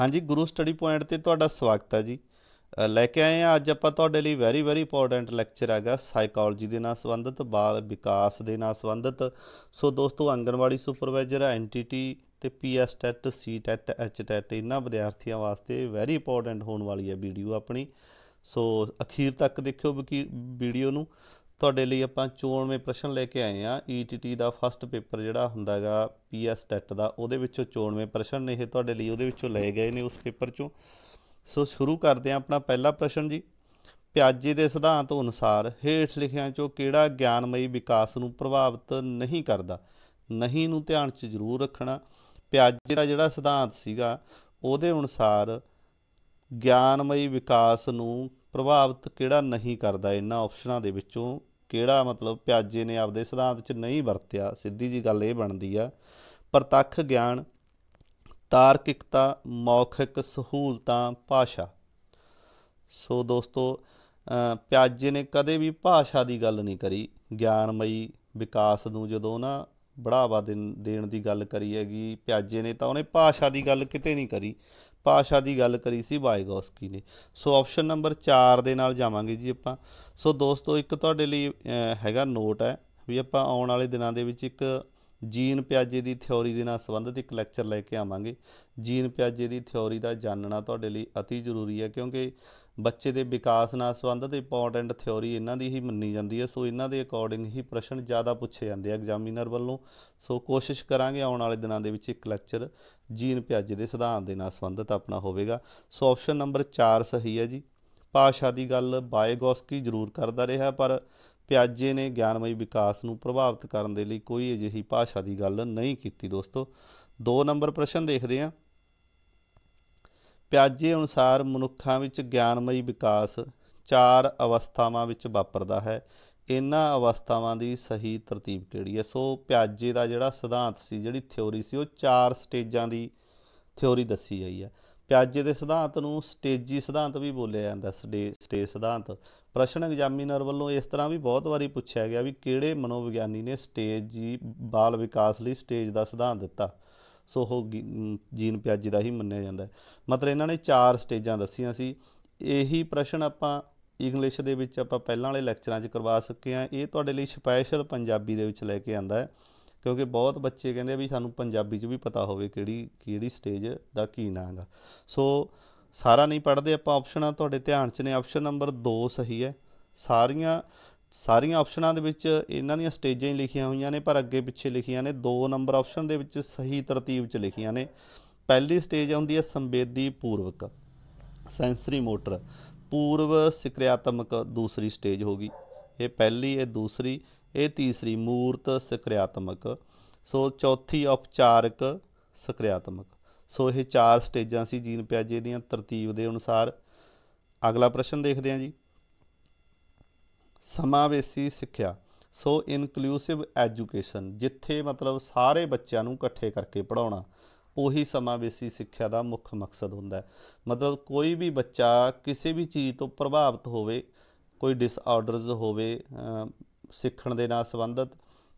ਹਾਂਜੀ ਗੁਰੂ study point ਤੇ ਤੁਹਾਡਾ ਸਵਾਗਤ ਹੈ ਜੀ ਲੈ ਕੇ ਆਏ ਆ ਅੱਜ ਆਪਾਂ ਤੁਹਾਡੇ ਲਈ ਵੈਰੀ ਵੈਰੀ ਇੰਪੋਰਟੈਂਟ ਲੈਕਚਰ ਹੈਗਾ ਸਾਈਕੋਲੋਜੀ ਦੇ ਨਾਲ ਸੰਬੰਧਿਤ ਬਾਲ ਵਿਕਾਸ ਦੇ ਨਾਲ ਸੰਬੰਧਿਤ ਸੋ ਦੋਸਤੋ ਅੰਗਨਵਾੜੀ ਸੁਪਰਵਾਈਜ਼ਰ ਐਨਟੀਟੀ ਤੇ PS TET C TET H TET ਇਹਨਾਂ ਵਿਦਿਆਰਥੀਆਂ ਵਾਸਤੇ ਵੈਰੀ ਇੰਪੋਰਟੈਂਟ ਹੋਣ ਵਾਲੀ ਹੈ ਵੀਡੀਓ ਆਪਣੀ ਸੋ ਅਖੀਰ ਤੱਕ ਦੇਖਿਓ ਵੀਡੀਓ ਨੂੰ ਤੁਹਾਡੇ ਲਈ ਆਪਾਂ 94ਵੇਂ ਪ੍ਰਸ਼ਨ ਲੈ ਕੇ ਆਏ ਆ ਈਟੀਟੀ e ਦਾ ਫਸਟ ਪੇਪਰ ਜਿਹੜਾ ਹੁੰਦਾਗਾ ਪੀਐਸ ਟੈਟ e ਦਾ ਉਹਦੇ ਵਿੱਚੋਂ 94ਵੇਂ ਪ੍ਰਸ਼ਨ ਨੇ ਇਹ ਤੁਹਾਡੇ ਲਈ ਉਹਦੇ ਵਿੱਚੋਂ ਲਏ ਗਏ ਨੇ ਉਸ ਪੇਪਰ ਚੋਂ ਸੋ ਸ਼ੁਰੂ ਕਰਦੇ ਆ ਆਪਣਾ ਪਹਿਲਾ ਪ੍ਰਸ਼ਨ ਜੀ ਪਿਆਜੇ ਦੇ ਸਿਧਾਂਤ ਅਨੁਸਾਰ ਹੇਠ ਲਿਖਿਆਂ ਚੋਂ ਕਿਹੜਾ ਗਿਆਨਮਈ ਵਿਕਾਸ ਨੂੰ ਪ੍ਰਭਾਵਿਤ ਨਹੀਂ ਕਰਦਾ ਨਹੀਂ ਨੂੰ ਧਿਆਨ 'ਚ ਜ਼ਰੂਰ ਰੱਖਣਾ ਪਿਆਜੇ ਦਾ ਜਿਹੜਾ ਸਿਧਾਂਤ ਸੀਗਾ ਉਹਦੇ ਅਨੁਸਾਰ ਗਿਆਨਮਈ ਵਿਕਾਸ ਨੂੰ ਪ੍ਰਭਾਵਿਤ ਕਿਹੜਾ ਨਹੀਂ ਕਰਦਾ ਇਹਨਾਂ ਆਪਸ਼ਨਾਂ ਦੇ ਵਿੱਚੋਂ ਕਿਹੜਾ ਮਤਲਬ ਪਿਆਜੇ ਨੇ ਆਪਦੇ ਸਿਧਾਂਤ 'ਚ ਨਹੀਂ ਵਰਤਿਆ ਸਿੱਧੀ ਜੀ ਗੱਲ ਇਹ ਬਣਦੀ ਆ ਪ੍ਰਤੱਖ ਗਿਆਨ ਤਾਰਕਿਕਤਾ ਮੌਖਿਕ ਸਹੂਲਤਾਂ ਭਾਸ਼ਾ ਸੋ ਦੋਸਤੋ ਪਿਆਜੇ ਨੇ ਕਦੇ ਵੀ ਭਾਸ਼ਾ ਦੀ ਗੱਲ ਨਹੀਂ ਕਰੀ ਗਿਆਨਮਈ ਵਿਕਾਸ ਨੂੰ ਜਦੋਂ ਨਾ ਬੜਾਵਾ ਦੇਣ ਦੀ ਗੱਲ ਕਰੀ ਹੈਗੀ ਪਿਆਜੇ ਨੇ ਤਾਂ ਉਹਨੇ ਭਾਸ਼ਾ ਦੀ ਗੱਲ ਕਿਤੇ ਨਹੀਂ ਕਰੀ ਪਾਸ਼ਾ ਦੀ ਗੱਲ ਕਰੀ ਸੀ ਵਾਇਗੋਸਕੀ ਨੇ ਸੋ ਆਪਸ਼ਨ ਨੰਬਰ 4 ਦੇ ਨਾਲ ਜਾਵਾਂਗੇ ਜੀ ਆਪਾਂ ਸੋ ਦੋਸਤੋ ਇੱਕ ਤੁਹਾਡੇ ਲਈ ਹੈਗਾ ਨੋਟ ਹੈ ਵੀ ਆਪਾਂ ਆਉਣ ਵਾਲੇ ਦਿਨਾਂ ਦੇ ਵਿੱਚ ਇੱਕ ਜੀਨ ਪਿਆਜੇ ਦੀ ਥਿਉਰੀ ਦੇ ਨਾਲ ਸੰਬੰਧਿਤ ਇੱਕ ਲੈਕਚਰ ਲੈ ਕੇ ਆਵਾਂਗੇ ਜੀਨ ਪਿਆਜੇ ਦੀ ਥਿਉਰੀ ਦਾ ਜਾਣਨਾ ਤੁਹਾਡੇ ਲਈ অতি ਜ਼ਰੂਰੀ ਹੈ ਕਿਉਂਕਿ ਬੱਚੇ ਦੇ ਵਿਕਾਸ ਨਾਲ ਸੰਬੰਧਿਤ ਇੰਪੋਰਟੈਂਟ ਥਿਉਰੀ ਇਹਨਾਂ ਦੀ ਹੀ ਮੰਨੀ ਜਾਂਦੀ ਹੈ ਸੋ ਇਹਨਾਂ ਦੇ ਅਕੋਰਡਿੰਗ ਹੀ ਪ੍ਰਸ਼ਨ ਜ਼ਿਆਦਾ ਪੁੱਛੇ ਜਾਂਦੇ ਆ ਐਗਜ਼ਾਮੀਨਰ ਵੱਲੋਂ ਸੋ ਕੋਸ਼ਿਸ਼ ਕਰਾਂਗੇ ਆਉਣ ਵਾਲੇ ਦਿਨਾਂ ਦੇ ਵਿੱਚ ਇੱਕ ਲੈਕਚਰ ਜੀਨ ਪਿਆਜੇ ਦੇ ਸਿਧਾਂਤ ਦੇ ਨਾਲ ਸੰਬੰਧਿਤ ਆਪਣਾ ਹੋਵੇਗਾ ਸੋ ਆਪਸ਼ਨ ਨੰਬਰ 4 ਸਹੀ ਹੈ ਜੀ ਭਾਸ਼ਾ ਦੀ ਗੱਲ ਬਾਇਗੋਸਕੀ ਜ਼ਰੂਰ ਕਰਦਾ ਰਿਹਾ ਪਰ ਪਿਆਜੇ ਨੇ ਗਿਆਨਮਈ ਵਿਕਾਸ ਨੂੰ ਪ੍ਰਭਾਵਿਤ ਕਰਨ ਦੇ ਲਈ ਕੋਈ ਅਜਿਹੀ ਭਾਸ਼ਾ ਦੀ ਗੱਲ ਨਹੀਂ ਕੀਤੀ ਦੋਸਤੋ 2 ਨੰਬਰ ਪ੍ਰਸ਼ਨ ਦੇਖਦੇ ਹਾਂ ਪਿਆਜੇ ਅਨੁਸਾਰ ਮਨੁੱਖਾਂ ਵਿੱਚ ਗਿਆਨਮਈ ਵਿਕਾਸ ਚਾਰ ਅਵਸਥਾਵਾਂ ਵਿੱਚ ਵਾਪਰਦਾ ਹੈ ਇਹਨਾਂ ਅਵਸਥਾਵਾਂ ਦੀ ਸਹੀ ਤਰਤੀਬ ਕਿਹੜੀ ਹੈ ਸੋ ਪਿਆਜੇ ਦਾ ਜਿਹੜਾ ਸਿਧਾਂਤ ਸੀ ਜਿਹੜੀ ਥਿਉਰੀ ਸੀ ਉਹ ਚਾਰ ਸਟੇਜਾਂ ਦੀ ਥਿਉਰੀ ਦੱਸੀ ਗਈ ਹੈ ਪਿਆਜੇ ਦੇ ਸਿਧਾਂਤ ਨੂੰ ਸਟੇਜੀ ਸਿਧਾਂਤ ਵੀ ਬੋਲਿਆ ਜਾਂਦਾ ਸਟੇਜ ਸਿਧਾਂਤ ਪ੍ਰਸ਼ਨ ਐਗਜ਼ਾਮੀਨਰ ਵੱਲੋਂ ਇਸ ਤਰ੍ਹਾਂ ਵੀ ਬਹੁਤ ਵਾਰੀ ਪੁੱਛਿਆ ਗਿਆ ਵੀ ਕਿਹੜੇ ਮਨੋਵਿਗਿਆਨੀ ਨੇ ਸਟੇਜ ਜੀ ਬਾਲ ਵਿਕਾਸ ਲਈ ਸਟੇਜ ਦਾ ਸਿਧਾਂਤ ਦਿੱਤਾ ਸੋ ਉਹ ਜੀਨ ਪਿਆਜੀ ਦਾ ਹੀ ਮੰਨਿਆ ਜਾਂਦਾ ਹੈ ਮਤਲਬ ਇਹਨਾਂ ਨੇ ਚਾਰ ਸਟੇਜਾਂ ਦੱਸੀਆਂ ਸੀ ਇਹੀ ਪ੍ਰਸ਼ਨ ਆਪਾਂ ਇੰਗਲਿਸ਼ ਦੇ ਵਿੱਚ ਆਪਾਂ ਪਹਿਲਾਂ ਵਾਲੇ ਲੈਕਚਰਾਂ 'ਚ ਕਰਵਾ ਸਕੇ ਆ ਇਹ ਤੁਹਾਡੇ ਲਈ ਸਪੈਸ਼ਲ ਪੰਜਾਬੀ ਦੇ ਵਿੱਚ ਲੈ ਕੇ ਆਂਦਾ ਹੈ ਕਿਉਂਕਿ ਬਹੁਤ ਬੱਚੇ ਕਹਿੰਦੇ ਵੀ ਸਾਨੂੰ ਪੰਜਾਬੀ 'ਚ ਵੀ ਪਤਾ ਹੋਵੇ ਕਿਹੜੀ ਕਿਹੜੀ ਸਟੇਜ ਦਾ ਕੀ ਨਾਂ ਹੈਗਾ ਸੋ ਸਾਰਾ ਨਹੀਂ ਪੜਦੇ ਆਪਾਂ ਆਪਸ਼ਨਾਂ ਤੁਹਾਡੇ ਧਿਆਨ 'ਚ ਨੇ ਆਪਸ਼ਨ ਨੰਬਰ 2 ਸਹੀ ਹੈ ਸਾਰੀਆਂ ਸਾਰੀਆਂ ਆਪਸ਼ਨਾਂ ਦੇ ਵਿੱਚ ਇਹਨਾਂ ਦੀਆਂ ਸਟੇਜਾਂ ਹੀ ਲਿਖੀਆਂ ਹੋਈਆਂ ਨੇ ਪਰ ਅੱਗੇ ਪਿੱਛੇ ਲਿਖੀਆਂ ਨੇ 2 ਨੰਬਰ ਆਪਸ਼ਨ ਦੇ ਵਿੱਚ ਸਹੀ ਤਰਤੀਬ 'ਚ ਲਿਖੀਆਂ ਨੇ ਪਹਿਲੀ ਸਟੇਜ ਆਉਂਦੀ ਹੈ ਸੰਵੇਦੀ ਪੂਰਵਕ ਸੈਂਸਰੀ ਮੋਟਰ ਪੂਰਵ ਸਿਕ੍ਰਿਆਤਮਕ ਦੂਸਰੀ ਸਟੇਜ ਹੋਗੀ ਇਹ ਪਹਿਲੀ ਇਹ ਦੂਸਰੀ ਇਹ ਤੀਸਰੀ ਮੂਰਤ ਸਿਕ੍ਰਿਆਤਮਕ ਸੋ ਚੌਥੀ ਉਪਚਾਰਕ ਸਿਕ੍ਰਿਆਤਮਕ ਸੋ ਇਹ ਚਾਰ ਸਟੇਜਾਂ ਸੀ ਜੀਨ ਪਿਆਜੇ ਦੀਆਂ ਤਰਤੀਬ ਦੇ ਅਨੁਸਾਰ ਅਗਲਾ ਪ੍ਰਸ਼ਨ ਦੇਖਦੇ ਹਾਂ ਜੀ ਸਮਾਵੇਸੀ ਸਿੱਖਿਆ ਸੋ ਇਨਕਲੂਸਿਵ ਐਜੂਕੇਸ਼ਨ ਜਿੱਥੇ ਮਤਲਬ ਸਾਰੇ ਬੱਚਿਆਂ ਨੂੰ ਇਕੱਠੇ ਕਰਕੇ ਪੜਾਉਣਾ ਉਹੀ ਸਮਾਵੇਸੀ ਸਿੱਖਿਆ ਦਾ ਮੁੱਖ ਮਕਸਦ ਹੁੰਦਾ ਹੈ ਮਤਲਬ ਕੋਈ ਵੀ ਬੱਚਾ ਕਿਸੇ ਵੀ ਚੀਜ਼ ਤੋਂ ਪ੍ਰਭਾਵਿਤ ਹੋਵੇ ਕੋਈ ਡਿਸਆਰਡਰਸ ਹੋਵੇ ਸਿੱਖਣ ਦੇ ਨਾਲ ਸੰਬੰਧਤ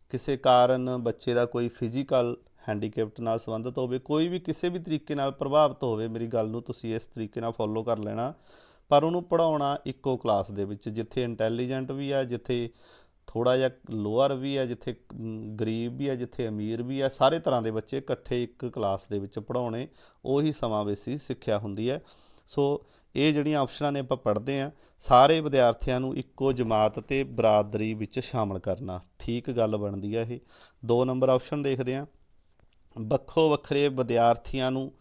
ਕਿਸੇ ਕਾਰਨ ਬੱਚੇ ਦਾ ਕੋਈ ਫਿਜ਼ੀਕਲ ਹੈਂਡੀਕੈਪਟ ਨਾਲ ਸੰਬੰਧਿਤ ਹੋਵੇ ਕੋਈ ਵੀ ਕਿਸੇ ਵੀ ਤਰੀਕੇ ਨਾਲ ਪ੍ਰਭਾਵਿਤ ਹੋਵੇ ਮੇਰੀ ਗੱਲ ਨੂੰ ਤੁਸੀਂ ਇਸ ਤਰੀਕੇ ਨਾਲ ਫੋਲੋ ਕਰ ਲੈਣਾ ਪਰ ਉਹਨੂੰ ਪੜਾਉਣਾ ਇੱਕੋ ਕਲਾਸ ਦੇ ਵਿੱਚ ਜਿੱਥੇ ਇੰਟੈਲੀਜੈਂਟ ਵੀ ਆ ਜਿੱਥੇ ਥੋੜਾ ਜਿਹਾ ਲੋਅਰ ਵੀ ਆ ਜਿੱਥੇ ਗਰੀਬ ਵੀ ਆ ਜਿੱਥੇ ਅਮੀਰ ਵੀ ਆ ਸਾਰੇ ਤਰ੍ਹਾਂ ਦੇ ਬੱਚੇ ਇਕੱਠੇ ਇੱਕ ਕਲਾਸ ਦੇ ਵਿੱਚ ਪੜਾਉਣੇ ਉਹੀ ਸਮਾਵੇਸੀ ਸਿੱਖਿਆ ਹੁੰਦੀ ਹੈ ਸੋ ਇਹ ਜਿਹੜੀਆਂ ਆਪਸ਼ਨਾਂ ਨੇ ਆਪਾਂ ਪੜ੍ਹਦੇ ਆ ਸਾਰੇ ਵਿਦਿਆਰਥੀਆਂ ਨੂੰ ਇੱਕੋ ਜਮਾਤ ਤੇ ਬਰਾਦਰੀ ਵਿੱਚ ਸ਼ਾਮਲ ਕਰਨਾ ਠੀਕ ਗੱਲ ਬਣਦੀ ਆ ਇਹ ਦੋ ਨੰਬਰ ਆਪਸ਼ਨ ਦੇਖਦੇ ਆ ਵੱਖੋ ਵੱਖਰੇ ਵਿਦਿਆਰਥੀਆਂ ਨੂੰ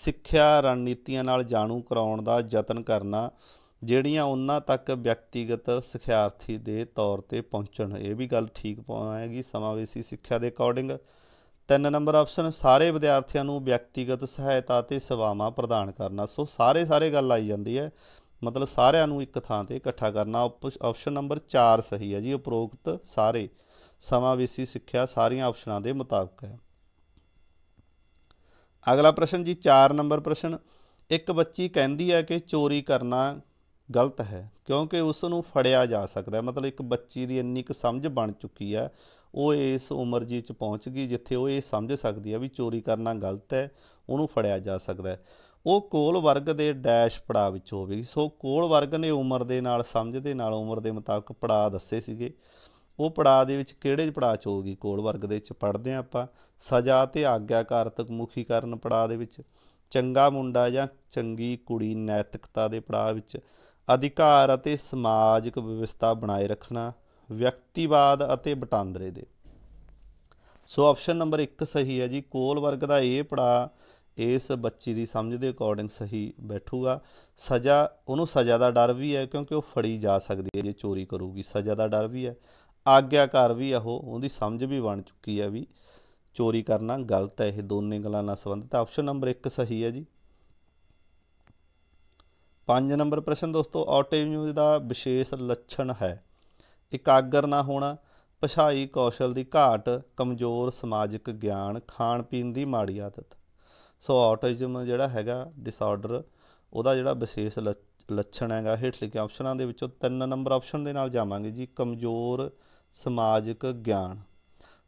ਸਿੱਖਿਆ ਰਣਨੀਤੀਆਂ ਨਾਲ ਜਾਣੂ ਕਰਾਉਣ ਦਾ ਯਤਨ ਕਰਨਾ ਜਿਹੜੀਆਂ ਉਹਨਾਂ ਤੱਕ ਵਿਅਕਤੀਗਤ ਸਿਖਿਆਰਥੀ ਦੇ ਤੌਰ ਤੇ ਪਹੁੰਚਣ ਇਹ ਵੀ ਗੱਲ ਠੀਕ ਪਾਏਗੀ ਸਮਾਵੇਸੀ ਸਿੱਖਿਆ ਦੇ ਅਕੋਰਡਿੰਗ ਤਿੰਨ ਨੰਬਰ ਆਪਸ਼ਨ ਸਾਰੇ ਵਿਦਿਆਰਥੀਆਂ ਨੂੰ ਵਿਅਕਤੀਗਤ ਸਹਾਇਤਾ ਤੇ ਸੇਵਾਵਾਂ ਪ੍ਰਦਾਨ ਕਰਨਾ ਸੋ ਸਾਰੇ ਸਾਰੇ ਗੱਲ ਆਈ ਜਾਂਦੀ ਹੈ ਮਤਲਬ ਸਾਰਿਆਂ ਨੂੰ ਇੱਕ ਥਾਂ ਤੇ ਇਕੱਠਾ ਕਰਨਾ ਆਪਸ਼ਨ ਨੰਬਰ 4 ਸਹੀ ਹੈ ਜੀ ਉਪਰੋਕਤ ਸਾਰੇ ਸਮਾਵੇਸੀ ਸਿੱਖਿਆ ਸਾਰੀਆਂ ਆਪਸ਼ਨਾਂ ਦੇ ਮੁਤਾਬਕ ਹੈ ਅਗਲਾ ਪ੍ਰਸ਼ਨ ਜੀ 4 ਨੰਬਰ ਪ੍ਰਸ਼ਨ ਇੱਕ ਬੱਚੀ ਕਹਿੰਦੀ ਹੈ ਕਿ ਚੋਰੀ ਕਰਨਾ ਗਲਤ ਹੈ ਕਿਉਂਕਿ ਉਸ ਨੂੰ ਫੜਿਆ ਜਾ ਸਕਦਾ ਹੈ ਮਤਲਬ ਇੱਕ ਬੱਚੀ ਦੀ ਇੰਨੀ ਕੁ ਸਮਝ ਬਣ ਚੁੱਕੀ ਹੈ ਉਹ ਇਸ ਉਮਰ ਜੀ ਚ ਪਹੁੰਚ ਗਈ ਜਿੱਥੇ ਉਹ ਇਹ ਸਮਝ ਸਕਦੀ ਹੈ ਵੀ ਚੋਰੀ ਕਰਨਾ ਗਲਤ ਹੈ ਉਹਨੂੰ ਫੜਿਆ ਜਾ ਸਕਦਾ ਹੈ ਉਹ ਕੋਲ ਵਰਗ ਦੇ ਡੈਸ਼ ਪੜਾਅ ਵਿੱਚ ਹੋਵੇਗੀ ਸੋ ਕੋਲ ਵਰਗ ਨੇ ਉਮਰ ਦੇ ਨਾਲ ਸਮਝ ਦੇ ਨਾਲ ਉਮਰ ਦੇ ਮੁਤਾਬਕ ਪੜਾਅ ਦੱਸੇ ਸੀਗੇ ਉਹ ਪੜਾਅ ਦੇ ਵਿੱਚ ਕਿਹੜੇ ਪੜਾਅ 'ਚ ਹੋਊਗੀ ਕੋਲ ਵਰਗ ਦੇ ਵਿੱਚ ਪੜਦੇ ਆ ਆਪਾਂ ਸਜ਼ਾ ਤੇ ਆਗਿਆਕਾਰਤਕ ਮੁਖੀਕਰਨ ਪੜਾਅ ਦੇ ਵਿੱਚ ਚੰਗਾ ਮੁੰਡਾ ਜਾਂ ਚੰਗੀ ਕੁੜੀ ਨੈਤਿਕਤਾ ਦੇ ਪੜਾਅ ਵਿੱਚ ਅਧਿਕਾਰ ਅਤੇ ਸਮਾਜਿਕ ਵਿਵਸਥਾ ਬਣਾਏ ਰੱਖਣਾ ਵਿਅਕਤੀਵਾਦ ਅਤੇ ਬਟਾਂਦਰੇ ਦੇ ਸੋ ਆਪਸ਼ਨ ਨੰਬਰ 1 ਸਹੀ ਹੈ ਜੀ ਕੋਲ ਵਰਗ ਦਾ ਇਹ ਪੜਾਅ ਇਸ ਬੱਚੀ ਦੀ ਸਮਝ ਦੇ ਅਕੋਰਡਿੰਗ ਸਹੀ ਬੈਠੂਗਾ ਸਜ਼ਾ ਉਹਨੂੰ ਸਜ਼ਾ ਦਾ ਡਰ ਵੀ ਹੈ ਕਿਉਂਕਿ ਉਹ ਫੜੀ ਜਾ ਸਕਦੀ ਹੈ ਜੇ ਚੋਰੀ ਕਰੂਗੀ ਸਜ਼ਾ ਦਾ ਡਰ ਵੀ ਹੈ ਆਗਿਆਕਾਰ ਵੀ ਆ ਉਹ ਉਹਦੀ ਸਮਝ ਵੀ ਬਣ ਚੁੱਕੀ ਆ ਵੀ ਚੋਰੀ ਕਰਨਾ ਗਲਤ ਹੈ ਇਹ ਦੋਨੇ ਗੱਲਾਂ ਨਾਲ ਸੰਬੰਧਿਤ ਆਪਸ਼ਨ ਨੰਬਰ 1 ਸਹੀ ਹੈ ਜੀ 5 ਨੰਬਰ ਪ੍ਰਸ਼ਨ ਦੋਸਤੋ ਆਟੋਇਮਿਊਨ ਦਾ ਵਿਸ਼ੇਸ਼ ਲੱਛਣ ਹੈ ਇਕਾਗਰ ਨਾ ਹੋਣਾ ਪਛਾਈ ਕੌਸ਼ਲ ਦੀ ਘਾਟ ਕਮਜ਼ੋਰ ਸਮਾਜਿਕ ਗਿਆਨ ਖਾਣ ਪੀਣ ਦੀ ਮਾੜੀ ਆਦਤ ਸੋ ਆਟਿਜ਼ਮ ਜਿਹੜਾ ਹੈਗਾ ਡਿਸਆਰਡਰ ਉਹਦਾ ਜਿਹੜਾ ਵਿਸ਼ੇਸ਼ ਲੱਛਣ ਹੈਗਾ ਹੇਠ ਲਿਖੇ ਆਪਸ਼ਨਾਂ ਦੇ ਵਿੱਚੋਂ 3 ਨੰਬਰ ਆਪਸ਼ਨ ਦੇ ਨਾਲ ਜਾਵਾਂਗੇ ਜੀ ਕਮਜ਼ੋਰ ਸਮਾਜਿਕ ਗਿਆਨ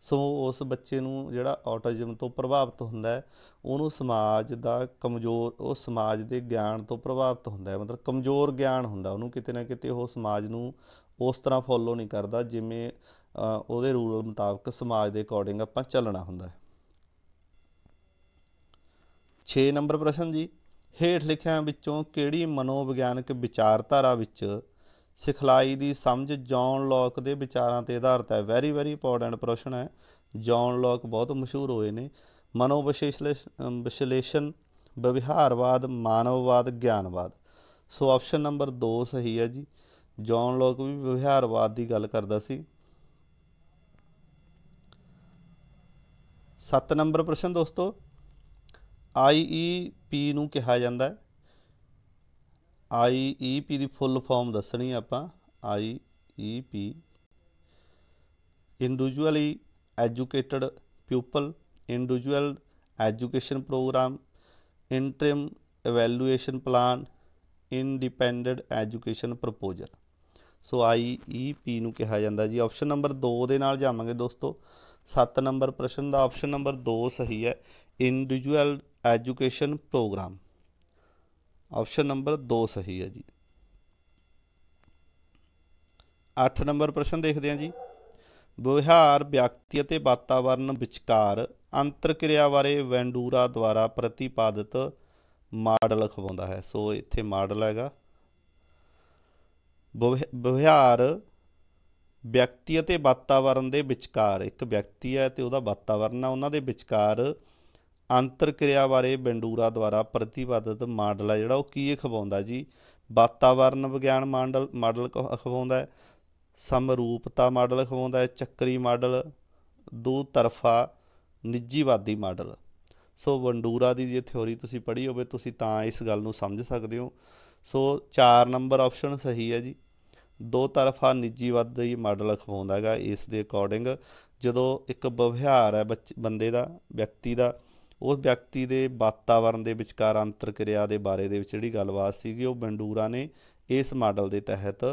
ਸੋ ਉਸ ਬੱਚੇ ਨੂੰ ਜਿਹੜਾ ਆਟਿਜ਼ਮ ਤੋਂ ਪ੍ਰਭਾਵਿਤ ਹੁੰਦਾ ਉਹਨੂੰ ਸਮਾਜ ਦਾ ਕਮਜ਼ੋਰ ਉਹ ਸਮਾਜ ਦੇ ਗਿਆਨ ਤੋਂ ਪ੍ਰਭਾਵਿਤ ਹੁੰਦਾ ਮਤਲਬ ਕਮਜ਼ੋਰ ਗਿਆਨ ਹੁੰਦਾ ਉਹਨੂੰ ਕਿਤੇ ਨਾ ਕਿਤੇ ਉਹ ਸਮਾਜ ਨੂੰ ਉਸ ਤਰ੍ਹਾਂ ਫੋਲੋ ਨਹੀਂ ਕਰਦਾ ਜਿਵੇਂ ਉਹਦੇ ਰੂਲ ਮੁਤਾਬਕ ਸਮਾਜ ਦੇ ਅਕੋਰਡਿੰਗ ਆਪਾਂ ਚੱਲਣਾ ਹੁੰਦਾ 6 ਨੰਬਰ ਪ੍ਰਸ਼ਨ ਜੀ ਹੇਠ ਲਿਖਿਆਂ ਵਿੱਚੋਂ ਕਿਹੜੀ ਮਨੋਵਿਗਿਆਨਕ ਵਿਚਾਰਧਾਰਾ ਵਿੱਚ ਸਿਖਲਾਈ ਦੀ ਸਮਝ ਜੌਨ ਲੌਕ ਦੇ ਵਿਚਾਰਾਂ ਤੇ ਆਧਾਰਿਤ ਹੈ ਵੈਰੀ ਵੈਰੀ ਇੰਪੋਰਟੈਂਟ ਪ੍ਰਸ਼ਨ ਹੈ ਜੌਨ ਲੌਕ ਬਹੁਤ ਮਸ਼ਹੂਰ ਹੋਏ ਨੇ ਮਨੋ ਵਿਸ਼ਲੇਸ਼ਣ ਵਿਵਹਾਰਵਾਦ ਮਾਨਵਵਾਦ ਗਿਆਨਵਾਦ ਸੋ ਆਪਸ਼ਨ ਨੰਬਰ 2 ਸਹੀ ਹੈ ਜੀ ਜੌਨ ਲੋਕ ਵੀ ਵਿਵਹਾਰਵਾਦ ਦੀ ਗੱਲ ਕਰਦਾ ਸੀ 7 ਨੰਬਰ ਪ੍ਰਸ਼ਨ ਦੋਸਤੋ ਆਈਈਪੀ ਨੂੰ ਕਿਹਾ ਜਾਂਦਾ ਹੈ ਆਈ ਈ ਪੀ ਦੀ ਫੁੱਲ ਫਾਰਮ ਦੱਸਣੀ ਆਪਾਂ I E P individually educated people individual education program interim evaluation plan independent education proposal so I E P ਨੂੰ ਕਿਹਾ ਜਾਂਦਾ ਜੀ ਆਪਸ਼ਨ ਨੰਬਰ 2 ਦੇ ਨਾਲ ਜਾਵਾਂਗੇ ਦੋਸਤੋ 7 ਨੰਬਰ ਪ੍ਰਸ਼ਨ ਦਾ ਆਪਸ਼ਨ ਨੰਬਰ 2 ਸਹੀ ਹੈ individual education program option number 2 ਸਹੀ ਹੈ ਜੀ 8 ਨੰਬਰ ਪ੍ਰਸ਼ਨ ਦੇਖਦੇ ਹਾਂ ਜੀ ਵਿਹਾਰ ਵਿਅਕਤੀ ਅਤੇ ਵਾਤਾਵਰਣ ਵਿਚਕਾਰ ਅੰਤਰਕਿਰਿਆ ਬਾਰੇ ਵੈਂਡੂਰਾ ਦੁਆਰਾ ਪ੍ਰਤੀਪਾਦਿਤ ਮਾਡਲ ਖਵਾਉਂਦਾ ਹੈ ਸੋ ਇੱਥੇ ਮਾਡਲ ਹੈਗਾ ਵਿਹਾਰ ਵਿਅਕਤੀ ਅਤੇ ਵਾਤਾਵਰਣ ਦੇ ਵਿਚਕਾਰ ਇੱਕ ਵਿਅਕਤੀ ਹੈ ਤੇ ਉਹਦਾ ਵਾਤਾਵਰਣ ਹੈ ਉਹਨਾਂ ਦੇ ਵਿਚਕਾਰ ਅੰਤਰ ਕਿਰਿਆ ਬਾਰੇ ਬੰਡੂਰਾ ਦੁਆਰਾ ਪ੍ਰਤੀਬੱਧਤ ਮਾਡਲ ਹੈ ਜਿਹੜਾ ਉਹ ਕੀ ਖਵਾਉਂਦਾ ਜੀ ਵਾਤਾਵਰਣ ਵਿਗਿਆਨ ਮਾਡਲ ਮਾਡਲ ਖਵਾਉਂਦਾ ਹੈ ਸਮਰੂਪਤਾ ਮਾਡਲ ਖਵਾਉਂਦਾ ਹੈ ਚੱਕਰੀ ਮਾਡਲ ਦੋ ਤਰਫਾ ਨਿੱਜੀਵਾਦੀ ਮਾਡਲ ਸੋ ਬੰਡੂਰਾ ਦੀ ਜੇ ਥਿਉਰੀ ਤੁਸੀਂ ਪੜ੍ਹੀ ਹੋਵੇ ਤੁਸੀਂ ਤਾਂ ਇਸ ਗੱਲ ਨੂੰ ਸਮਝ ਸਕਦੇ ਹੋ ਸੋ 4 ਨੰਬਰ ਆਪਸ਼ਨ ਸਹੀ ਹੈ ਜੀ ਦੋ ਤਰਫਾ ਨਿੱਜੀਵਾਦੀ ਮਾਡਲ ਖਵਾਉਂਦਾ ਹੈਗਾ ਇਸ ਦੇ ਅਕੋਰਡਿੰਗ ਜਦੋਂ ਇੱਕ ਵਿਵਹਾਰ ਹੈ ਬੰਦੇ ਦਾ ਵਿਅਕਤੀ ਦਾ ਉਸ ਵਿਅਕਤੀ ਦੇ ਵਾਤਾਵਰਣ ਦੇ ਵਿਚਕਾਰ ਅੰਤਰ ਕਿਰਿਆ ਦੇ ਬਾਰੇ ਦੇ ਵਿੱਚ ਜਿਹੜੀ ਗੱਲਬਾਤ ਸੀਗੀ ਉਹ ਬੰਡੂਰਾ ਨੇ ਇਸ ਮਾਡਲ ਦੇ ਤਹਿਤ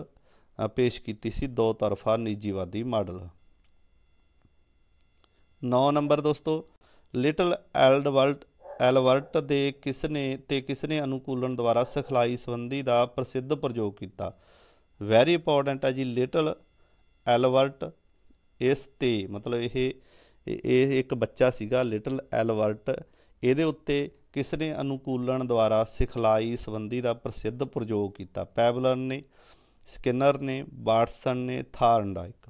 ਪੇਸ਼ ਕੀਤੀ ਸੀ ਦੋ ਤਰਫਾ ਨਿੱਜੀਵਾਦੀ ਮਾਡਲ 9 ਨੰਬਰ ਦੋਸਤੋ ਲਿਟਲ ਐਲਡਵਰਟ ਐਲਵਰਟ ਦੇ ਕਿਸ ਨੇ ਤੇ ਕਿਸ ਨੇ ਅਨੁਕੂਲਨ ਦੁਆਰਾ ਸਖਲਾਈ ਸੰਬੰਧੀ ਦਾ ਪ੍ਰਸਿੱਧ ਪ੍ਰਯੋਗ ਕੀਤਾ ਵੈਰੀ ਇੰਪੋਰਟੈਂਟ ਹੈ ਜੀ ਲਿਟਲ ਐਲਵਰਟ ਇਸ ਤੇ ਮਤਲਬ ਇਹ ਇਹ ਇੱਕ ਬੱਚਾ ਸੀਗਾ ਲਿਟਲ ਐਲਵਰਟ ਇਹਦੇ ਉੱਤੇ ਕਿਸ ਨੇ ਅਨੁਕੂਲਣ ਦੁਆਰਾ ਸਿਖਲਾਈ ਸੰਬੰਧੀ ਦਾ ਪ੍ਰਸਿੱਧ ਪ੍ਰਯੋਗ ਕੀਤਾ ਪੈਬਲਨ ਨੇ ਸਕਿਨਰ ਨੇ ਵਾਟਸਨ ਨੇ ਥਾਰਨਡਾਈਕ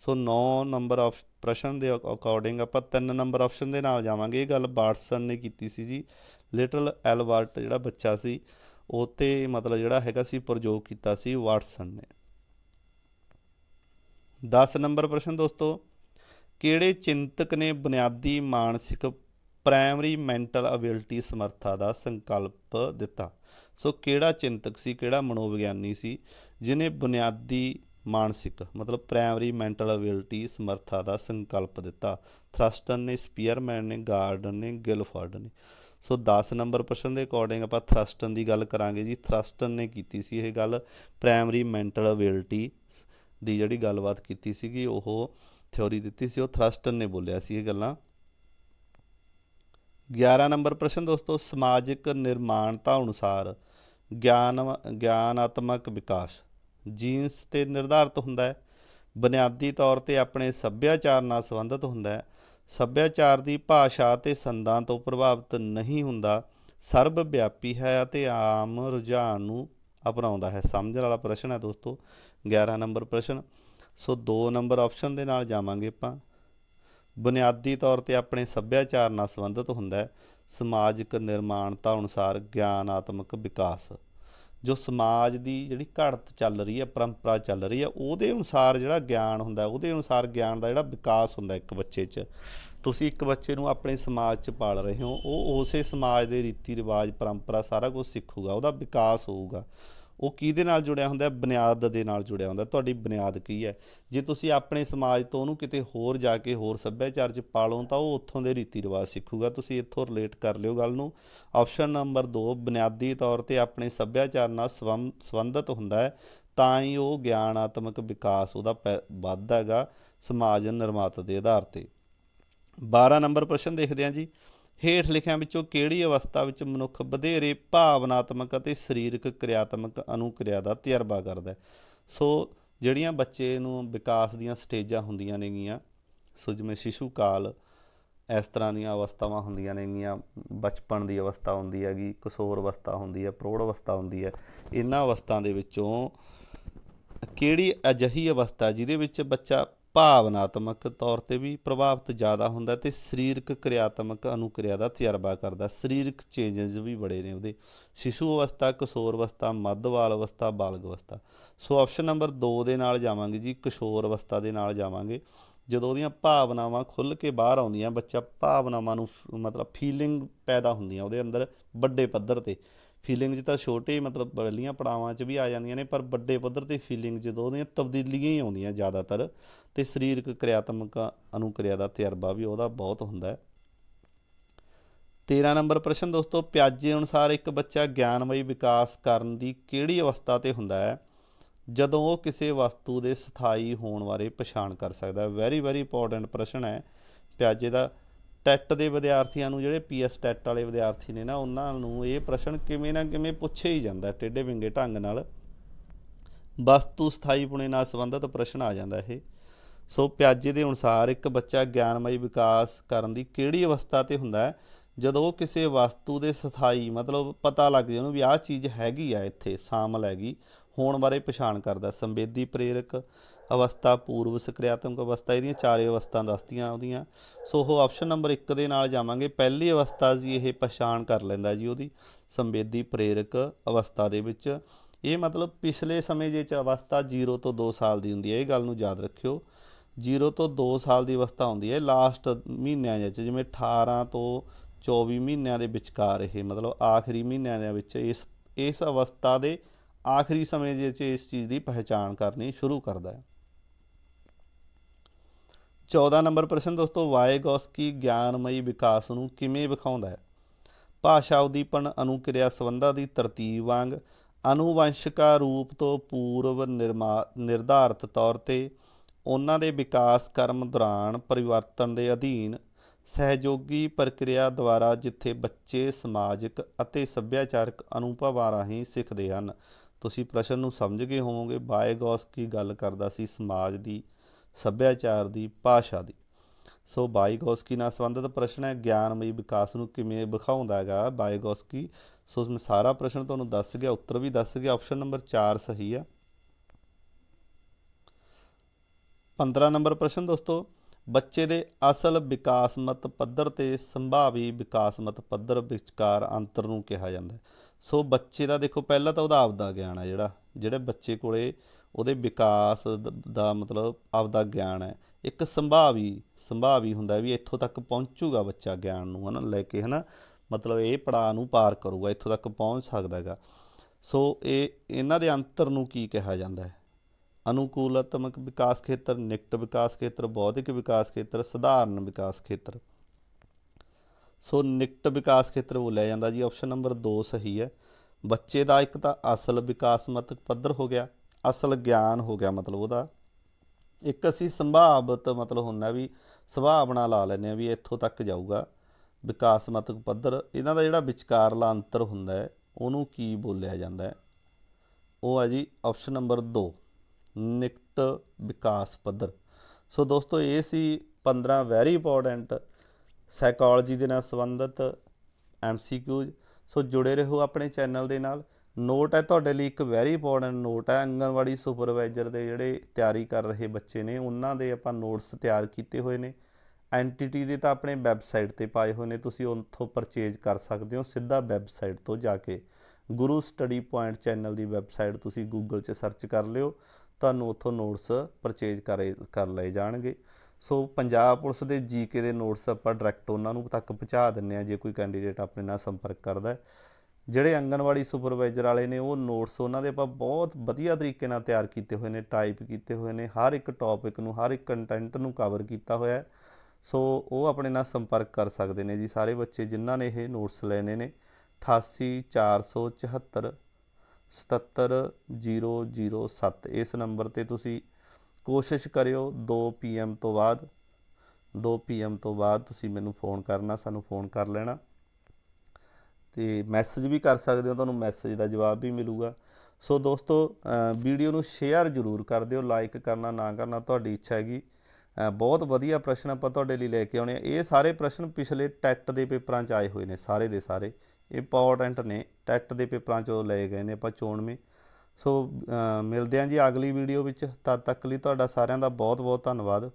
ਸੋ 9 ਨੰਬਰ ਆਫ ਪ੍ਰਸ਼ਨ ਦੇ ਅਕੋਰਡਿੰਗ ਆਪਾਂ ਤਿੰਨ ਨੰਬਰ ਆਪਸ਼ਨ ਦੇ ਨਾਲ ਜਾਵਾਂਗੇ ਇਹ ਗੱਲ ਵਾਟਸਨ ਨੇ ਕੀਤੀ ਸੀ ਜੀ ਲਿਟਲ ਐਲਵਰਟ ਜਿਹੜਾ ਬੱਚਾ ਸੀ ਉਹਤੇ ਮਤਲਬ ਜਿਹੜਾ ਹੈਗਾ ਸੀ ਪ੍ਰਯੋਗ ਕੀਤਾ ਸੀ ਵਾਟਸਨ ਨੇ 10 ਨੰਬਰ ਪ੍ਰਸ਼ਨ ਦੋਸਤੋ ਕਿਹੜੇ ਚਿੰਤਕ ਨੇ ਬੁਨਿਆਦੀ ਮਾਨਸਿਕ ਪ੍ਰਾਇਮਰੀ ਮੈਂਟਲ ਅਬਿਲਿਟੀ ਸਮਰੱਥਾ ਦਾ ਸੰਕਲਪ ਦਿੱਤਾ ਸੋ ਕਿਹੜਾ ਚਿੰਤਕ ਸੀ ਕਿਹੜਾ ਮਨੋਵਿਗਿਆਨੀ ਸੀ ਜਿਨੇ ਬੁਨਿਆਦੀ ਮਾਨਸਿਕ ਮਤਲਬ ਪ੍ਰਾਇਮਰੀ ਮੈਂਟਲ ਅਬਿਲਿਟੀ ਸਮਰੱਥਾ ਦਾ ਸੰਕਲਪ ਦਿੱਤਾ ਥਰਸਟਨ ਨੇ ਸਪੀਅਰਮੈਨ ਨੇ ਗਾਰਡਨ ਨੇ ਗਿਲਫੋਰਡ ਨੇ ਸੋ 10 ਨੰਬਰ ਪ੍ਰਸ਼ਨ ਦੇ ਅਕੋਰਡਿੰਗ ਆਪਾਂ ਥਰਸਟਨ ਦੀ ਗੱਲ ਕਰਾਂਗੇ ਜੀ ਥਰਸਟਨ ਨੇ ਕੀਤੀ ਸੀ ਇਹ ਗੱਲ ਪ੍ਰਾਇਮਰੀ ਮੈਂਟਲ ਅਬਿਲਿਟੀ ਦੀ ਜਿਹੜੀ ਗੱਲਬਾਤ ਕੀਤੀ ਸੀਗੀ ਉਹ ਥਿਉਰੀ ਦਿੱਤੀ ਸੀ ਉਹ ਥਰਸਟਨ ਨੇ ਬੋਲਿਆ ਸੀ ਇਹ ਗੱਲਾਂ 11 ਨੰਬਰ ਪ੍ਰਸ਼ਨ ਦੋਸਤੋ ਸਮਾਜਿਕ ਨਿਰਮਾਣਤਾ ਅਨੁਸਾਰ ਗਿਆਨ ਗਿਆਨਾਤਮਕ ਵਿਕਾਸ ਜੀਨਸ ਤੇ ਨਿਰਧਾਰਿਤ ਹੁੰਦਾ ਹੈ ਬੁਨਿਆਦੀ ਤੌਰ ਤੇ ਆਪਣੇ ਸੱਭਿਆਚਾਰ ਨਾਲ ਸੰਬੰਧਿਤ ਹੁੰਦਾ ਹੈ ਸੱਭਿਆਚਾਰ ਦੀ ਭਾਸ਼ਾ ਤੇ ਸੰਦਾਂ ਤੋਂ ਪ੍ਰਭਾਵਿਤ ਨਹੀਂ ਹੁੰਦਾ ਸਰਬ ਵਿਆਪੀ ਹੈ ਅਤੇ ਆਮ ਰੁਝਾਨ ਨੂੰ ਅਪਣਾਉਂਦਾ ਹੈ ਸਮਝਣ ਵਾਲਾ ਪ੍ਰਸ਼ਨ ਹੈ ਦੋਸਤੋ 11 ਨੰਬਰ ਪ੍ਰਸ਼ਨ ਸੋ 2 ਨੰਬਰ ਆਪਸ਼ਨ ਦੇ ਨਾਲ ਜਾਵਾਂਗੇ ਆਪਾਂ ਬੁਨਿਆਦੀ ਤੌਰ ਤੇ ਆਪਣੇ ਸੱਭਿਆਚਾਰ ਨਾਲ ਸੰਬੰਧਿਤ ਹੁੰਦਾ ਹੈ ਸਮਾਜਿਕ ਨਿਰਮਾਣਤਾ ਅਨੁਸਾਰ ਗਿਆਨਾਤਮਕ ਵਿਕਾਸ ਜੋ ਸਮਾਜ ਦੀ ਜਿਹੜੀ ਘੜਤ ਚੱਲ ਰਹੀ ਹੈ ਪਰੰਪਰਾ ਚੱਲ ਰਹੀ ਹੈ ਉਹਦੇ ਅਨੁਸਾਰ ਜਿਹੜਾ ਗਿਆਨ ਹੁੰਦਾ ਉਹਦੇ ਅਨੁਸਾਰ ਗਿਆਨ ਦਾ ਜਿਹੜਾ ਵਿਕਾਸ ਹੁੰਦਾ ਇੱਕ ਬੱਚੇ 'ਚ ਤੁਸੀਂ ਇੱਕ ਬੱਚੇ ਨੂੰ ਆਪਣੇ ਸਮਾਜ 'ਚ ਪਾਲ ਰਹੇ ਹੋ ਉਹ ਉਸੇ ਸਮਾਜ ਦੇ ਰੀਤੀ ਰਿਵਾਜ ਪਰੰਪਰਾ ਸਾਰਾ ਕੁਝ ਸਿੱਖੂਗਾ ਉਹਦਾ ਵਿਕਾਸ ਹੋਊਗਾ ਉਹ ਕਿਹਦੇ ਨਾਲ ਜੁੜਿਆ ਹੁੰਦਾ ਬੁਨਿਆਦ ਦੇ ਨਾਲ ਜੁੜਿਆ ਹੁੰਦਾ ਤੁਹਾਡੀ ਬੁਨਿਆਦ ਕੀ ਹੈ ਜੇ ਤੁਸੀਂ ਆਪਣੇ ਸਮਾਜ ਤੋਂ ਉਹਨੂੰ ਕਿਤੇ ਹੋਰ ਜਾ ਕੇ ਹੋਰ ਸੱਭਿਆਚਾਰ 'ਚ ਪਾਲੋ ਤਾਂ ਉਹ ਉੱਥੋਂ ਦੇ ਰੀਤੀ ਰਿਵਾਜ ਸਿੱਖੂਗਾ ਤੁਸੀਂ ਇੱਥੋਂ ਰਿਲੇਟ ਕਰ ਲਿਓ ਗੱਲ ਨੂੰ ਆਪਸ਼ਨ ਨੰਬਰ 2 ਬੁਨਿਆਦੀ ਤੌਰ ਤੇ ਆਪਣੇ ਸੱਭਿਆਚਾਰ ਨਾਲ ਸੰਬੰਧਿਤ ਹੁੰਦਾ ਹੈ ਤਾਂ ਹੀ ਉਹ ਗਿਆਨਾਤਮਕ ਵਿਕਾਸ ਉਹਦਾ ਵੱਧਦਾ ਹੈਗਾ ਸਮਾਜ ਨਿਰਮਾਤਾ ਦੇ ਆਧਾਰ ਤੇ 12 ਨੰਬਰ ਪ੍ਰਸ਼ਨ ਦੇਖਦੇ ਹਾਂ ਜੀ ਹੇਠ ਲਿਖਿਆਂ ਵਿੱਚੋਂ ਕਿਹੜੀ ਅਵਸਥਾ ਵਿੱਚ ਮਨੁੱਖ ਵਧੇਰੇ ਭਾਵਨਾਤਮਕ ਅਤੇ ਸਰੀਰਕ ਕਿਰਿਆਤਮਕ ਅਨੁਕਿਰਿਆ ਦਾ ਤਜਰਬਾ ਕਰਦਾ ਹੈ ਸੋ ਜਿਹੜੀਆਂ ਬੱਚੇ ਨੂੰ ਵਿਕਾਸ ਦੀਆਂ ਸਟੇਜਾਂ ਹੁੰਦੀਆਂ ਨੇਗੀਆਂ ਸੋ ਜਿਵੇਂ ਸ਼ਿਸ਼ੂ ਕਾਲ ਇਸ ਤਰ੍ਹਾਂ ਦੀਆਂ ਅਵਸਥਾਵਾਂ ਹੁੰਦੀਆਂ ਨੇਗੀਆਂ ਬਚਪਨ ਦੀ ਅਵਸਥਾ ਹੁੰਦੀ ਹੈਗੀ ਕਿਸ਼ੋਰ ਅਵਸਥਾ ਹੁੰਦੀ ਹੈ ਪ੍ਰੌੜ ਅਵਸਥਾ ਹੁੰਦੀ ਹੈ ਇਹਨਾਂ ਅਵਸਥਾਵਾਂ ਦੇ ਵਿੱਚੋਂ ਕਿਹੜੀ ਅਜਹੀ ਅਵਸਥਾ ਜਿਹਦੇ ਵਿੱਚ ਬੱਚਾ ਭਾਵਨਾਤਮਕ ਤੌਰ ਤੇ ਵੀ ਪ੍ਰਭਾਵਿਤ ਜ਼ਿਆਦਾ ਹੁੰਦਾ ਤੇ ਸਰੀਰਕ ਕਿਰਿਆਤਮਕ ਅਨੁਕਿਰਿਆ ਦਾ ਤਜਰਬਾ ਕਰਦਾ ਸਰੀਰਕ ਚੇਂਜਸ ਵੀ ਬੜੇ ਨੇ ਉਹਦੇ ਸ਼ਿਸ਼ੂ ਅਵਸਥਾ ਕਿਸ਼ੋਰ ਅਵਸਥਾ ਮੱਧਵਾਲ ਅਵਸਥਾ ਬਾਲਗ ਅਵਸਥਾ ਸੋ ਆਪਸ਼ਨ ਨੰਬਰ 2 ਦੇ ਨਾਲ ਜਾਵਾਂਗੇ ਜੀ ਕਿਸ਼ੋਰ ਅਵਸਥਾ ਦੇ ਨਾਲ ਜਾਵਾਂਗੇ ਜਦੋਂ ਉਹਦੀਆਂ ਭਾਵਨਾਵਾਂ ਖੁੱਲ ਕੇ ਬਾਹਰ ਆਉਂਦੀਆਂ ਬੱਚਾ ਭਾਵਨਾਵਾਂ ਨੂੰ ਮਤਲਬ ਫੀਲਿੰਗ ਪੈਦਾ ਹੁੰਦੀਆਂ ਉਹਦੇ ਅੰਦਰ ਵੱਡੇ ਪੱਧਰ ਤੇ ਫੀਲਿੰਗਸ ਤਾਂ ਛੋਟੇ ਮਤਲਬ ਬੜਲੀਆਂ ਪੜਾਵਾਂ 'ਚ ਵੀ ਆ ਜਾਂਦੀਆਂ ਨੇ ਪਰ ਵੱਡੇ ਪੱਧਰ ਤੇ ਫੀਲਿੰਗ ਜਦੋਂ ਉਹਦੀਆਂ ਤਬਦੀਲੀਆਂ ਹੀ ਆਉਂਦੀਆਂ ਜ਼ਿਆਦਾਤਰ ਤੇ ਸਰੀਰਕ ਕਿਰਿਆਤਮਕ ਅਨੁਕਿਰਿਆ ਦਾ ਤਜਰਬਾ ਵੀ ਉਹਦਾ ਬਹੁਤ ਹੁੰਦਾ ਹੈ 13 ਨੰਬਰ ਪ੍ਰਸ਼ਨ ਦੋਸਤੋ ਪਿਆਜੇ ਅਨੁਸਾਰ ਇੱਕ ਬੱਚਾ ਗਿਆਨਮਈ ਵਿਕਾਸ ਕਰਨ ਦੀ ਕਿਹੜੀ ਅਵਸਥਾ ਤੇ ਹੁੰਦਾ ਹੈ ਜਦੋਂ ਉਹ ਕਿਸੇ ਵਸਤੂ ਦੇ ਸਥਾਈ ਹੋਣ ਬਾਰੇ ਪਛਾਣ ਕਰ ਸਕਦਾ ਹੈ ਵੈਰੀ ਵੈਰੀ ਇੰਪੋਰਟੈਂਟ ਪ੍ਰਸ਼ਨ ਹੈ ਪਿਆਜੇ ਦਾ ਟੈਟ ਦੇ ਵਿਦਿਆਰਥੀਆਂ ਨੂੰ ਜਿਹੜੇ ਪੀਐਸ ਟੈਟ ਵਾਲੇ ਵਿਦਿਆਰਥੀ ਨੇ ਨਾ ਉਹਨਾਂ ਨੂੰ ਇਹ ਪ੍ਰਸ਼ਨ ਕਿਵੇਂ ਨਾ ਕਿਵੇਂ ਪੁੱਛੇ ਹੀ ਜਾਂਦਾ ਟੇਡੇ ਵਿੰਗੇ ਢੰਗ ਨਾਲ ਵਸਤੂ ਸਥਾਈਪੁਣੇ ਨਾਲ ਸੰਬੰਧਿਤ ਪ੍ਰਸ਼ਨ ਆ ਜਾਂਦਾ ਇਹ ਸੋ ਪਿਆਜੇ ਦੇ ਅਨੁਸਾਰ ਇੱਕ ਬੱਚਾ ਗਿਆਨਮਈ ਵਿਕਾਸ ਕਰਨ ਦੀ ਕਿਹੜੀ ਅਵਸਥਾ ਤੇ ਹੁੰਦਾ ਹੈ ਜਦੋਂ ਉਹ ਕਿਸੇ ਵਸਤੂ ਦੇ ਸਥਾਈ ਮਤਲਬ ਪਤਾ ਲੱਗ ਜੇ ਉਹਨੂੰ ਵੀ ਆਹ ਚੀਜ਼ ਹੈਗੀ ਆ ਇੱਥੇ ਸ਼ਾਮਲ ਹੈਗੀ ਹੋਣ ਬਾਰੇ ਪਛਾਣ ਕਰਦਾ ਸੰਵੇਦੀ ਪ੍ਰੇਰਕ ਅਵਸਥਾ ਪੂਰਵ ਸਕ੍ਰਿਆਤਮਕ ਅਵਸਥਾ ਇਹਦੀਆਂ ਚਾਰੇ ਅਵਸਥਾ ਦੱਸਦੀਆਂ ਉਹਦੀਆਂ ਸੋ ਉਹ ਆਪਸ਼ਨ ਨੰਬਰ 1 ਦੇ ਨਾਲ ਜਾਵਾਂਗੇ ਪਹਿਲੀ ਅਵਸਥਾ ਜੀ ਇਹ ਪਛਾਣ ਕਰ ਲੈਂਦਾ ਜੀ ਉਹਦੀ ਸੰਵੇਦੀ ਪ੍ਰੇਰਕ ਅਵਸਥਾ ਦੇ ਵਿੱਚ ਇਹ ਮਤਲਬ ਪਿਛਲੇ ਸਮੇਂ ਜੇ ਚ ਅਵਸਥਾ 0 ਤੋਂ 2 ਸਾਲ ਦੀ ਹੁੰਦੀ ਹੈ ਇਹ ਗੱਲ ਨੂੰ ਯਾਦ ਰੱਖਿਓ 0 ਤੋਂ 2 ਸਾਲ ਦੀ ਅਵਸਥਾ ਹੁੰਦੀ ਹੈ ਲਾਸਟ ਮਹੀਨਿਆਂ ਵਿੱਚ ਜਿਵੇਂ 18 ਤੋਂ 24 ਮਹੀਨਿਆਂ ਦੇ ਵਿਚਕਾਰ ਇਹ ਮਤਲਬ ਆਖਰੀ ਮਹੀਨਿਆਂ ਦੇ ਵਿੱਚ ਇਸ ਇਸ ਅਵਸਥਾ ਦੇ ਆਖਰੀ ਸਮੇਂ ਦੇ ਵਿੱਚ ਇਸ ਚੀਜ਼ ਦੀ ਪਹਿਚਾਣ ਕਰਨੀ ਸ਼ੁਰੂ ਕਰਦਾ ਹੈ 14 ਨੰਬਰ ਪ੍ਰਸ਼ਨ ਦੋਸਤੋ ਵਾਇਗੋਸਕੀ ਗਿਆਨਮਈ ਵਿਕਾਸ ਨੂੰ ਕਿਵੇਂ ਵਿਖਾਉਂਦਾ ਹੈ ਭਾਸ਼ਾ ਉਦੀਪਨ ਅਨੁਕਿਰਿਆ ਸੰਬੰਧਾਂ ਦੀ ਤਰਤੀਬ ਵਾਂਗ ਅਨੁਵੰਸ਼ਕਾ ਰੂਪ ਤੋਂ ਪੂਰਵ ਨਿਰਧਾਰਤ ਤੌਰ ਤੇ ਉਹਨਾਂ ਦੇ ਵਿਕਾਸ ਕਰਮ ਦੌਰਾਨ ਪਰਿਵਰਤਨ ਦੇ ਅਧੀਨ ਸਹਿਯੋਗੀ ਪ੍ਰਕਿਰਿਆ ਦੁਆਰਾ ਜਿੱਥੇ ਬੱਚੇ ਸਮਾਜਿਕ ਅਤੇ ਸੱਭਿਆਚਾਰਕ ਅਨੁਭਵਾਂ ਰਾਹੀਂ ਸਿੱਖਦੇ ਹਨ ਤੁਸੀਂ ਪ੍ਰਸ਼ਨ ਨੂੰ ਸਮਝ ਗਏ ਹੋਵੋਗੇ ਬਾਇਗੋਸ ਕੀ ਗੱਲ ਕਰਦਾ ਸੀ ਸਮਾਜ ਦੀ ਸੱਭਿਆਚਾਰ ਦੀ ਭਾਸ਼ਾ ਦੀ ਸੋ ਬਾਈਗੋਸਕੀ ਨਾਲ ਸੰਬੰਧਿਤ ਪ੍ਰਸ਼ਨ ਹੈ ਗਿਆਨਮਈ ਵਿਕਾਸ ਨੂੰ ਕਿਵੇਂ ਵਿਖਾਉਂਦਾ ਹੈਗਾ ਬਾਈਗੋਸਕੀ ਸੋ ਮੈਂ ਸਾਰਾ ਪ੍ਰਸ਼ਨ ਤੁਹਾਨੂੰ ਦੱਸ ਗਿਆ ਉੱਤਰ ਵੀ ਦੱਸ ਗਿਆ ਆਪਸ਼ਨ ਨੰਬਰ 4 ਸਹੀ ਆ 15 ਨੰਬਰ ਪ੍ਰਸ਼ਨ ਦੋਸਤੋ ਬੱਚੇ ਦੇ ਅਸਲ ਵਿਕਾਸਮਤ ਪੱਧਰ ਤੇ ਸੰਭਾਵੀ ਵਿਕਾਸਮਤ ਪੱਧਰ ਵਿਚਕਾਰ ਅੰਤਰ ਨੂੰ ਕਿਹਾ ਜਾਂਦਾ ਸੋ ਬੱਚੇ ਦਾ ਦੇਖੋ ਪਹਿਲਾਂ ਤਾਂ ਉਹਦਾ ਆਪਦਾ ਗਿਆਨ ਆ ਜਿਹੜਾ ਜਿਹੜੇ ਬੱਚੇ ਕੋਲੇ ਉਹਦੇ ਵਿਕਾਸ ਦਾ ਮਤਲਬ ਆਪਦਾ ਗਿਆਨ ਹੈ ਇੱਕ ਸੰਭਾਵੀ ਸੰਭਾਵੀ ਹੁੰਦਾ ਵੀ ਇੱਥੋਂ ਤੱਕ ਪਹੁੰਚੂਗਾ ਬੱਚਾ ਗਿਆਨ ਨੂੰ ਹਨ ਲੈ ਕੇ ਹਨ ਮਤਲਬ ਇਹ ਪੜਾਅ ਨੂੰ ਪਾਰ ਕਰੂਗਾ ਇੱਥੋਂ ਤੱਕ ਪਹੁੰਚ ਸਕਦਾ ਹੈਗਾ ਸੋ ਇਹ ਇਹਨਾਂ ਦੇ ਅੰਤਰ ਨੂੰ ਕੀ ਕਿਹਾ ਜਾਂਦਾ ਹੈ ਅਨੁਕੂਲਤਮਕ ਵਿਕਾਸ ਖੇਤਰ ਨਿਕਟ ਵਿਕਾਸ ਖੇਤਰ ਬੌਧਿਕ ਵਿਕਾਸ ਖੇਤਰ ਸਧਾਰਨ ਵਿਕਾਸ ਖੇਤਰ ਸੋ ਨਿਕਟ ਵਿਕਾਸ ਖੇਤਰ ਬੋਲਿਆ ਜਾਂਦਾ ਜੀ ਆਪਸ਼ਨ ਨੰਬਰ 2 ਸਹੀ ਹੈ ਬੱਚੇ ਦਾ ਇੱਕ ਤਾਂ ਅਸਲ ਵਿਕਾਸਮਤਕ ਪੱਧਰ ਹੋ ਗਿਆ ਅਸਲ ਗਿਆਨ ਹੋ ਗਿਆ ਮਤਲਬ ਉਹਦਾ ਇੱਕ ਅਸੀਂ ਸੰਭਾਵਿਤ ਮਤਲਬ ਹੁੰਦਾ ਵੀ ਸੁਭਾਵਨਾ ਲਾ ਲੈਨੇ ਆ ਵੀ ਇੱਥੋਂ ਤੱਕ ਜਾਊਗਾ ਵਿਕਾਸਮਤਕ ਪੱਧਰ ਇਹਨਾਂ ਦਾ ਜਿਹੜਾ ਵਿਚਕਾਰਲਾ ਅੰਤਰ ਹੁੰਦਾ ਉਹਨੂੰ ਕੀ ਬੋਲਿਆ ਜਾਂਦਾ ਹੈ ਉਹ ਹੈ ਜੀ ਆਪਸ਼ਨ ਨੰਬਰ 2 ਨਿਕਟ ਵਿਕਾਸ ਪੱਧਰ ਸੋ ਦੋਸਤੋ ਇਹ ਸੀ 15 ਵੈਰੀ ਇੰਪੋਰਟੈਂਟ ਸਾਈਕੋਲੋਜੀ ਦੇ ਨਾਲ ਸੰਬੰਧਿਤ ਐਮਸੀਕਿਊਜ਼ ਸੋ ਜੁੜੇ ਰਹੋ ਆਪਣੇ ਚੈਨਲ ਦੇ ਨਾਲ ਨੋਟ ਹੈ ਤੁਹਾਡੇ ਲਈ ਇੱਕ ਵੈਰੀ ਇੰਪੋਰਟੈਂਟ ਨੋਟ ਹੈ ਅੰਗਨਵਾੜੀ ਸੁਪਰਵਾਈਜ਼ਰ ਦੇ ਜਿਹੜੇ ਤਿਆਰੀ ਕਰ ਰਹੇ ਬੱਚੇ ਨੇ ਉਹਨਾਂ ਦੇ ਆਪਾਂ ਨੋਟਸ ਤਿਆਰ ਕੀਤੇ ਹੋਏ ਨੇ ਐਂਟੀਟੀ ਦੇ ਤਾਂ ਆਪਣੇ ਵੈਬਸਾਈਟ ਤੇ ਪਾਏ ਹੋਏ ਨੇ ਤੁਸੀਂ ਉੱਥੋਂ ਪਰਚੇਜ ਕਰ ਸਕਦੇ ਹੋ ਸਿੱਧਾ ਵੈਬਸਾਈਟ ਤੋਂ ਜਾ ਕੇ ਗੁਰੂ ਸਟੱਡੀ ਪੁਆਇੰਟ ਚੈਨਲ ਦੀ ਵੈਬਸਾਈਟ ਤੁਸੀਂ ਗੂਗਲ 'ਚ ਸਰਚ ਕਰ ਲਿਓ ਤੁਹਾਨੂੰ ਉੱਥੋਂ ਨੋਟਸ ਪਰਚੇਜ ਕਰ ਲਏ ਜਾਣਗੇ ਸੋ ਪੰਜਾਬ ਪੁਲਿਸ ਦੇ ਜੀਕੇ ਦੇ ਨੋਟਸ ਆਪਾਂ ਡਾਇਰੈਕਟ ਉਹਨਾਂ ਨੂੰ ਤੱਕ ਪਹੁੰਚਾ ਦਿੰਨੇ ਆ ਜੇ ਕੋਈ ਕੈਂਡੀਡੇਟ ਆਪਣੇ ਨਾਲ ਸੰਪਰਕ ਕਰਦਾ ਹੈ ਜਿਹੜੇ ਅੰਗਨਵਾੜੀ ਸੁਪਰਵਾਈਜ਼ਰ ਵਾਲੇ ਨੇ ਉਹ ਨੋਟਸ ਉਹਨਾਂ ਦੇ ਆਪਾਂ ਬਹੁਤ ਵਧੀਆ ਤਰੀਕੇ ਨਾਲ ਤਿਆਰ ਕੀਤੇ ਹੋਏ ਨੇ ਟਾਈਪ ਕੀਤੇ ਹੋਏ ਨੇ ਹਰ ਇੱਕ ਟੌਪਿਕ ਨੂੰ ਹਰ ਇੱਕ ਕੰਟੈਂਟ ਨੂੰ ਕਵਰ ਕੀਤਾ ਹੋਇਆ ਸੋ ਉਹ ਆਪਣੇ ਨਾਲ ਸੰਪਰਕ ਕਰ ਸਕਦੇ ਨੇ ਜੀ ਸਾਰੇ ਬੱਚੇ ਜਿਨ੍ਹਾਂ ਨੇ ਇਹ ਨੋਟਸ ਲੈਣੇ ਨੇ 8847477007 ਇਸ ਨੰਬਰ ਤੇ ਤੁਸੀਂ ਕੋਸ਼ਿਸ਼ ਕਰਿਓ 2 ਪੀਐਮ ਤੋਂ ਬਾਅਦ 2 ਪੀਐਮ ਤੋਂ ਬਾਅਦ ਤੁਸੀਂ ਮੈਨੂੰ ਫੋਨ ਕਰਨਾ ਸਾਨੂੰ ਫੋਨ ਕਰ ਲੈਣਾ ਤੇ ਮੈਸੇਜ ਵੀ ਕਰ ਸਕਦੇ ਹੋ ਤੁਹਾਨੂੰ ਮੈਸੇਜ ਦਾ ਜਵਾਬ ਵੀ ਮਿਲੂਗਾ ਸੋ ਦੋਸਤੋ ਵੀਡੀਓ ਨੂੰ ਸ਼ੇਅਰ ਜ਼ਰੂਰ ਕਰ ਦਿਓ ਲਾਈਕ ਕਰਨਾ ਨਾ ਕਰਨਾ ਤੁਹਾਡੀ ਇੱਛਾ ਹੈਗੀ ਬਹੁਤ ਵਧੀਆ ਪ੍ਰਸ਼ਨ ਆਪਾਂ ਤੁਹਾਡੇ ਲਈ ਲੈ ਕੇ ਆਉਣੇ ਆ ਇਹ ਸਾਰੇ ਪ੍ਰਸ਼ਨ ਪਿਛਲੇ ਟੈਟ ਦੇ ਪੇਪਰਾਂ 'ਚ ਆਏ ਹੋਏ ਨੇ ਸਾਰੇ ਦੇ ਸਾਰੇ ਇੰਪੋਰਟੈਂਟ ਨੇ ਟੈਟ ਦੇ ਪੇਪਰਾਂ 'ਚੋਂ ਲਏ ਗਏ ਨੇ ਆਪਾਂ ਚੋਣਵੇਂ ਸੋ ਮਿਲਦੇ ਆਂ ਜੀ ਅਗਲੀ ਵੀਡੀਓ ਵਿੱਚ ਤਦ ਤੱਕ ਲਈ ਤੁਹਾਡਾ ਸਾਰਿਆਂ ਦਾ ਬਹੁਤ ਬਹੁਤ ਧੰਨਵਾਦ